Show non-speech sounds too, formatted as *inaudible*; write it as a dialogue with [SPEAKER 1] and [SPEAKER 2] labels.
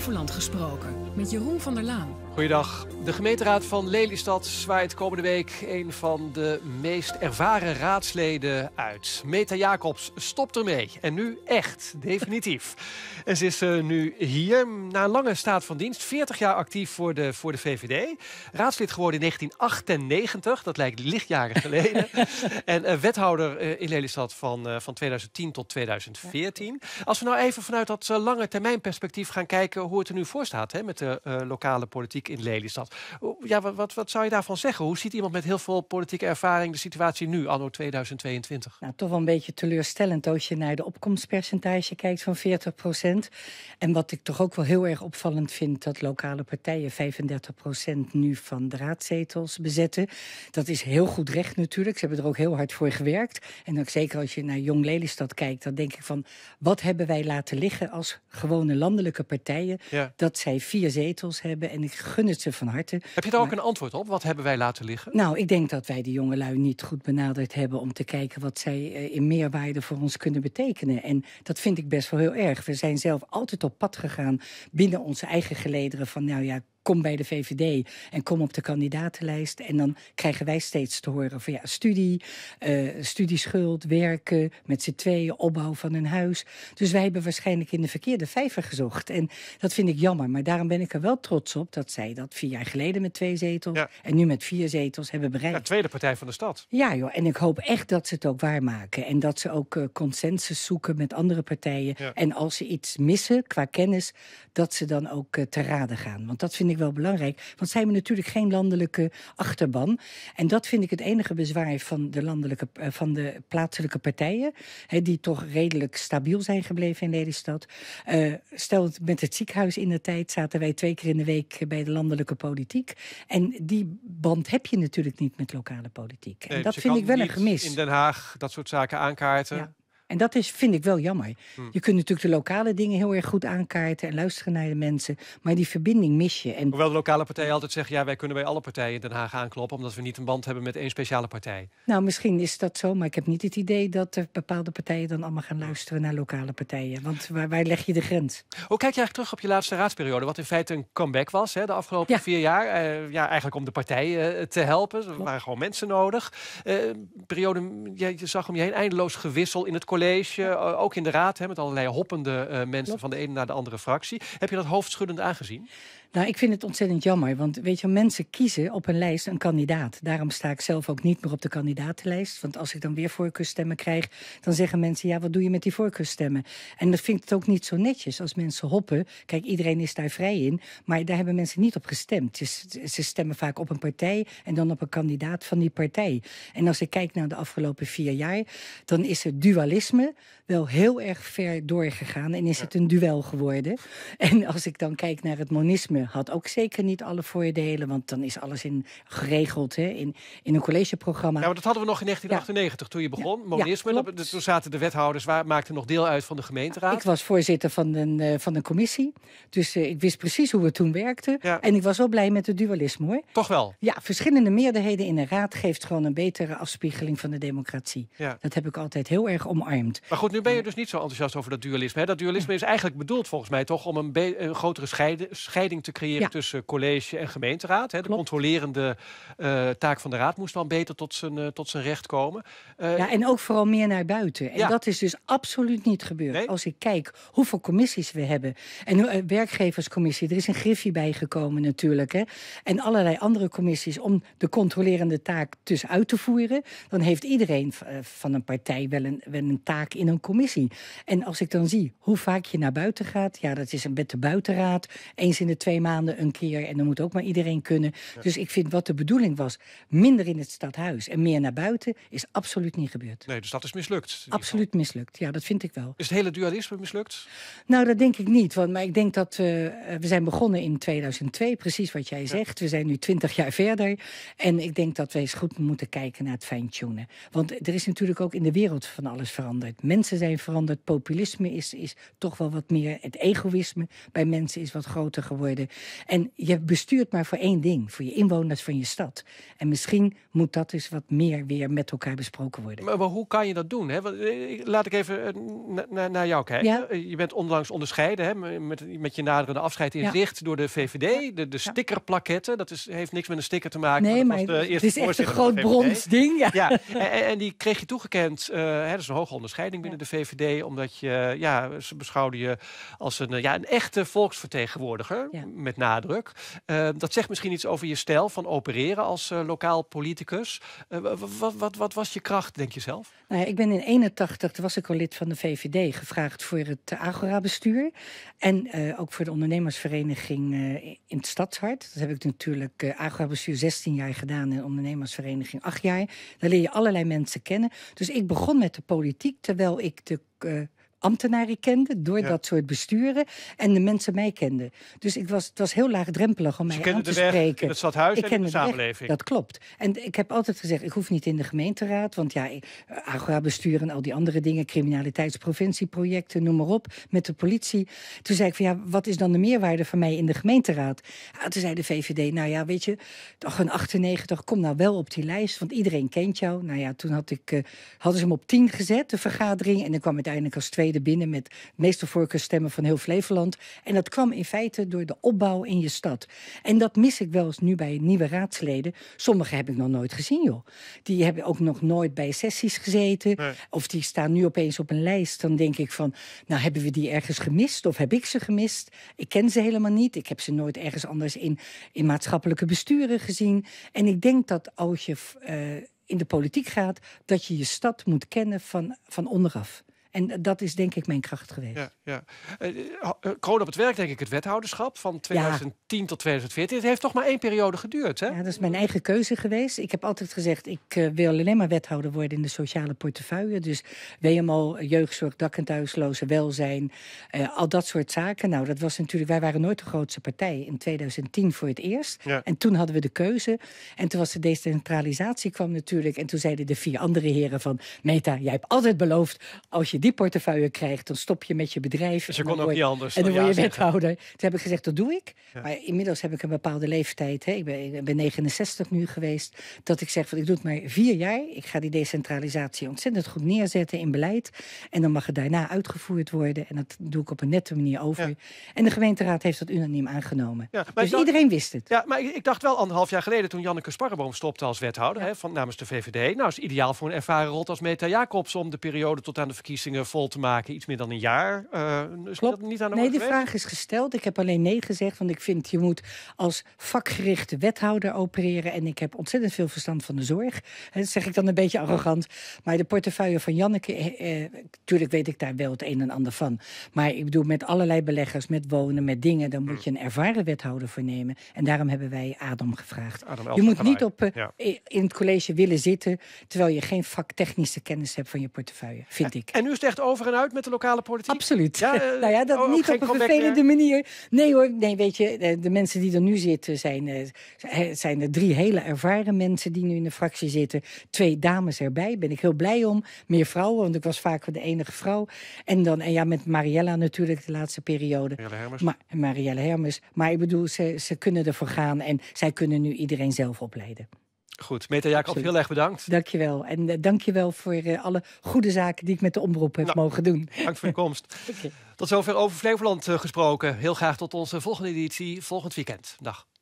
[SPEAKER 1] Flevoland gesproken met Jeroen van der Laan. Goedendag. De gemeenteraad van Lelystad zwaait komende week een van de meest ervaren raadsleden uit. Meta Jacobs stopt ermee. En nu echt, definitief. *laughs* en ze is eh, nu hier, na een lange staat van dienst, 40 jaar actief voor de, voor de VVD. Raadslid geworden in 1998, dat lijkt lichtjaren geleden. *laughs* en eh, wethouder eh, in Lelystad van, van 2010 tot 2014. Als we nou even vanuit dat lange termijn perspectief gaan kijken hoe het er nu voor staat hè, met de lokale politiek in Lelystad. Ja, wat, wat zou je daarvan zeggen? Hoe ziet iemand met heel veel politieke ervaring de situatie nu, anno 2022? Nou, toch wel een beetje
[SPEAKER 2] teleurstellend als je naar de opkomstpercentage kijkt van 40 procent. En wat ik toch ook wel heel erg opvallend vind, dat lokale partijen 35 procent nu van de raadzetels bezetten. Dat is heel goed recht natuurlijk. Ze hebben er ook heel hard voor gewerkt. En ook zeker als je naar Jong Lelystad kijkt, dan denk ik van wat hebben wij laten liggen als gewone landelijke partijen? Dat zij vier zetels hebben. En ik gun het ze van harte.
[SPEAKER 1] Heb je daar ook een antwoord op? Wat hebben wij laten liggen? Nou, ik
[SPEAKER 2] denk dat wij de jongelui niet goed benaderd hebben... om te kijken wat zij eh, in meerwaarde voor ons kunnen betekenen. En dat vind ik best wel heel erg. We zijn zelf altijd op pad gegaan binnen onze eigen gelederen... van nou ja, kom bij de VVD en kom op de kandidatenlijst. En dan krijgen wij steeds te horen van ja, studie, eh, studieschuld, werken, met z'n tweeën, opbouw van een huis. Dus wij hebben waarschijnlijk in de verkeerde vijver gezocht. En dat vind ik jammer. Maar daarom ben ik er wel trots op dat zij dat vier jaar geleden met twee zetels en nu met vier
[SPEAKER 1] zetels hebben bereikt. Ja, tweede partij van de stad.
[SPEAKER 2] Ja, joh. En ik hoop echt dat ze het ook waarmaken. En dat ze ook eh, consensus zoeken met andere partijen. En als ze iets missen qua kennis, dat ze dan ook uh, te raden gaan. Want dat vind ik wel belangrijk. Want zij hebben natuurlijk geen landelijke achterban. En dat vind ik het enige bezwaar van de, landelijke, eh, van de plaatselijke partijen. Hè, die toch redelijk stabiel zijn gebleven in Lelystad. Uh, stel, met het ziekenhuis in de tijd zaten wij twee keer in de week bij de landelijke politiek. En die band heb je natuurlijk niet met lokale
[SPEAKER 1] politiek. En dat dus vind ik wel een gemis. In Den Haag dat soort zaken aankaarten.
[SPEAKER 2] En dat is, vind ik wel jammer. Hmm. Je kunt natuurlijk de lokale dingen heel erg goed aankaarten en luisteren naar de mensen. Maar die verbinding mis je.
[SPEAKER 1] Hoewel de lokale partijen altijd zeggen: ja, wij kunnen bij alle partijen in Den Haag aankloppen. omdat we niet een band hebben met één speciale partij.
[SPEAKER 2] Nou, misschien is dat zo. Maar ik heb niet het idee dat er bepaalde partijen dan allemaal gaan luisteren naar lokale partijen. Want waar, leg je de grens? Hoe
[SPEAKER 1] kijk je eigenlijk terug op je laatste raadsperiode? Wat in feite een comeback was hè, de afgelopen vier jaar. Eh, ja, eigenlijk om de partijen eh, te helpen. Er waren gewoon mensen nodig. Eh, periode, je, je zag om je heen eindeloos gewissel in het college eh, ook in de raad... Hè, met allerlei hoppende eh, mensen van de ene naar de andere fractie. Heb je dat hoofdschuddend aangezien?
[SPEAKER 2] Nou, ik vind het ontzettend jammer. Want weet je, mensen kiezen op een lijst een kandidaat. Daarom sta ik zelf ook niet meer op de kandidatenlijst. Want als ik dan weer voorkeurstemmen krijg, dan zeggen mensen: ja, wat doe je met die voorkeurstemmen? En dat vind ik het ook niet zo netjes als mensen hoppen. Kijk, iedereen is daar vrij in. Maar daar hebben mensen niet op gestemd. Ze, ze stemmen vaak op een partij en dan op een kandidaat van die partij. En als ik kijk naar de afgelopen vier jaar, dan is het dualisme wel heel erg ver doorgegaan. En is het een duel geworden. En als ik dan kijk naar het monisme had ook zeker niet alle voordelen. Want dan is alles in, geregeld hè, in, in een collegeprogramma. Ja, maar dat hadden we nog in
[SPEAKER 1] 1998 toen je begon. Monisme, ja, dus toen zaten de wethouders, waar, maakten nog deel uit van de gemeenteraad. Ik
[SPEAKER 2] was voorzitter van een, eh, van een commissie. Dus eh, ik wist precies hoe het toen werkte. En ik was wel blij met het dualisme hoor. Toch wel? Ja, verschillende meerderheden in de raad geeft gewoon een betere afspiegeling van de democratie. Dat heb ik altijd heel erg
[SPEAKER 1] omarmd. Maar goed, nu ben je dus niet zo enthousiast over dat dualisme. Hè? Dat dualisme is eigenlijk bedoeld volgens mij toch om een, een grotere scheiding te creëren tussen college en gemeenteraad. Hè. De controlerende eh, taak van de raad moest dan beter tot zijn, eh, tot zijn recht komen.
[SPEAKER 2] Eh, ja, en ook vooral meer naar buiten. En dat is dus absoluut niet gebeurd. Als ik kijk hoeveel commissies we hebben. En werkgeverscommissie, er is een griffie bijgekomen natuurlijk. Hè. En allerlei andere commissies om de controlerende taak tussen uit te voeren. Dan heeft iedereen van een partij wel een, wel een taak in een commissie. En als ik dan zie hoe vaak je naar buiten gaat. Ja, dat is een bed de buitenraad. Eens in de twee maanden een keer. En dan moet ook maar iedereen kunnen. Dus ik vind wat de bedoeling was, minder in het stadhuis en meer naar buiten, is absoluut niet gebeurd.
[SPEAKER 1] Nee, dus dat is mislukt. Absoluut
[SPEAKER 2] mislukt, ja, dat vind ik wel.
[SPEAKER 1] Is het hele dualisme mislukt?
[SPEAKER 2] Nou, dat denk ik niet. Want, maar ik denk dat we, eh, we zijn begonnen in 2002, precies wat jij zegt. We zijn nu twintig jaar verder. En ik denk dat we eens goed moeten kijken naar het fijn-tunen. Want er is natuurlijk ook in de wereld van alles veranderd. Mensen zijn veranderd, populisme is, is toch wel wat meer... het egoïsme bij mensen is wat groter geworden. En je bestuurt maar voor één ding, voor je inwoners van je stad. En misschien moet dat dus wat meer weer met elkaar besproken worden.
[SPEAKER 1] Maar, hoe kan je dat doen? Hè? Eh, laat ik even eh, naar jou kijken. Ja. Eh, je bent onlangs onderscheiden hè? Met, met je naderende afscheid in door de VVD. De, de stickerplakketten, dat is, heeft niks met een sticker te maken. Nee, maar, dat het is echt een groot brons
[SPEAKER 2] ding. Ja. ja.
[SPEAKER 1] En, die kreeg je toegekend. hè, dat is een hoge onderscheiding binnen de VVD, omdat je, ja, ze beschouwden je als een, ja, een echte volksvertegenwoordiger met nadruk. Eh, dat zegt misschien iets over je stijl van opereren als eh, lokaal politicus. Eh, wat, wat, wat, was je kracht, denk je zelf?
[SPEAKER 2] Nou ja, ik ben in 81, was ik al lid van de VVD, gevraagd voor het Agora-bestuur. En ook voor de ondernemersvereniging in het Stadshart. Dat heb ik natuurlijk Agora-bestuur 16 jaar gedaan en ondernemersvereniging 8 jaar. Daar leer je allerlei mensen kennen. Dus ik begon met de politiek terwijl ik de ambtenaren kende door dat soort besturen. En de mensen mij kenden. Dus ik was, het was heel laagdrempelig om mij aan te spreken. het zat ik in de, samenleving. Dat klopt. En ik heb altijd gezegd, ik hoef niet in de gemeenteraad. Want ja, agrabestuur en al die andere dingen, criminaliteitsprovincieprojecten, noem maar op, met de politie. Toen zei ik van ja, wat is dan de meerwaarde van mij in de gemeenteraad? toen zei de VVD, nou ja, weet je, toch een 98, kom nou wel op die lijst, want iedereen kent jou. Nou ja, toen had ik, eh, hadden ze hem op 10 gezet, de vergadering. En dan kwam uiteindelijk als tweede binnen met meestal meeste van heel Flevoland. En dat kwam in feite door de opbouw in je stad. En dat mis ik wel eens nu bij nieuwe raadsleden. Sommige heb ik nog nooit gezien, joh. Die hebben ook nog nooit bij sessies gezeten. Of die staan nu opeens op een lijst. Dan denk ik van, nou hebben we die ergens gemist? Of heb ik ze gemist? Ik ken ze helemaal niet. Ik heb ze nooit ergens anders in, in maatschappelijke besturen gezien. En ik denk dat als je... Eh, in de politiek gaat, dat je je stad moet kennen van, van onderaf. En eh, dat is denk ik mijn kracht geweest.
[SPEAKER 1] Ja, ja. kroon eh, eh, op het werk, denk ik, het wethouderschap van 2010 tot 2014. Het heeft toch maar één periode geduurd,
[SPEAKER 2] hè? Ja, dat is mijn eigen keuze geweest. Ik heb altijd gezegd, ik wil alleen maar wethouder worden in de sociale portefeuille. Dus WMO, jeugdzorg, dak- en thuislozen, welzijn, al dat soort zaken. Nou, dat was natuurlijk, wij waren nooit de grootste partij. In 2010 voor het eerst. Ja. En toen hadden we de keuze. En toen was de decentralisatie kwam natuurlijk. En toen zeiden de vier andere heren van... Meta, jij hebt altijd beloofd, als je die portefeuille krijgt, dan stop je met je bedrijf. Ze kon ook niet anders. En dan word je wethouder. Toen heb ik gezegd, dat doe ik. Maar inmiddels heb ik een bepaalde leeftijd. Hè. Ik, ben, ben 69 nu geweest. Dat ik zeg, van, ik doe het maar vier jaar. Ik ga die decentralisatie ontzettend goed neerzetten in beleid. En dan mag het daarna uitgevoerd worden. En dat doe ik op een nette manier over. En de gemeenteraad heeft dat unaniem aangenomen. Ja, dus iedereen wist het.
[SPEAKER 1] Ja, maar ik, ik, dacht wel anderhalf jaar geleden toen Janneke Sparreboom stopte als wethouder hè, van, namens de VVD. Nou is ideaal voor een ervaren rot als Meta Jacobs om de periode tot aan de verkiezingen vol te maken, iets meer dan een jaar. Eh, is
[SPEAKER 2] Klopt. Dat niet aan de Nee, de vraag is gesteld. Ik heb alleen nee gezegd, want ik vind je moet als vakgerichte wethouder opereren. En ik heb ontzettend veel verstand van de zorg. dat zeg ik dan een beetje arrogant. Maar de portefeuille van Janneke, eh, natuurlijk eh, weet ik daar wel het een en ander van. Maar ik bedoel, met allerlei beleggers, met wonen, met dingen, dan moet hmm. je een ervaren wethouder voor nemen. En daarom hebben wij Adam gevraagd. je moet niet op, eh, in het college willen zitten, terwijl je geen vaktechnische kennis hebt van je portefeuille, vind ik. En
[SPEAKER 1] nu is echt over en uit met de lokale politiek? Absoluut. Ja, *laughs* eh, nou ja, dat oh, oh, niet op een vervelende
[SPEAKER 2] manier. Nee hoor, nee, weet je, eh, de mensen die er nu zitten zijn, eh, zijn er drie hele ervaren mensen die nu in de fractie zitten. Twee dames erbij, ben ik heel blij om. Meer vrouwen, want ik was vaak de enige vrouw. En dan, en ja, met Mariella natuurlijk de laatste periode. Marielle Hermes. Ma Marielle Hermes. Maar ik bedoel, ze, ze kunnen ervoor gaan en zij kunnen nu iedereen zelf opleiden.
[SPEAKER 1] Goed, Meta Jacob, heel erg bedankt.
[SPEAKER 2] Dankjewel. En uh, dankjewel voor eh, alle goede zaken die ik met de omroep
[SPEAKER 1] heb nou, mogen doen. Dank voor je komst. *laughs* Tot zover over Flevoland eh, gesproken. Heel graag tot onze volgende editie volgend weekend. Dag.